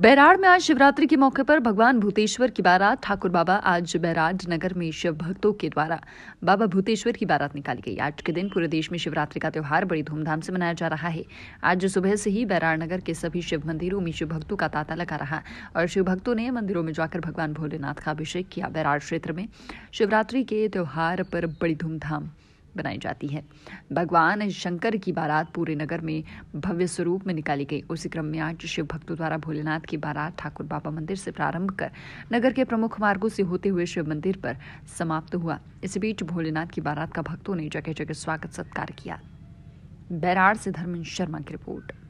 बैराड में आज शिवरात्रि के मौके पर भगवान भूतेश्वर की बारात ठाकुर बाबा आज बैराड नगर में शिव भक्तों के द्वारा बाबा भूतेश्वर की बारात निकाली गई आज के दिन पूरे देश में शिवरात्रि का त्यौहार बड़ी धूमधाम से मनाया जा रहा है आज सुबह से ही बैराड नगर के सभी शिव मंदिरों में शिव भक्तों का तांता लगा रहा और शिव भक्तों ने मंदिरों में जाकर भगवान भोलेनाथ का अभिषेक किया बैराड क्षेत्र में शिवरात्रि के त्यौहार पर बड़ी धूमधाम बनाई जाती है भगवान शंकर की बारात पूरे नगर में भव्य स्वरूप में निकाली गई उसी क्रम में आज शिव भक्तों द्वारा भोलेनाथ की बारात ठाकुर बाबा मंदिर से प्रारंभ कर नगर के प्रमुख मार्गों से होते हुए शिव मंदिर पर समाप्त हुआ इस बीच भोलेनाथ की बारात का भक्तों ने जगह जगह स्वागत सत्कार किया बैराड़ से धर्मेंद्र शर्मा की रिपोर्ट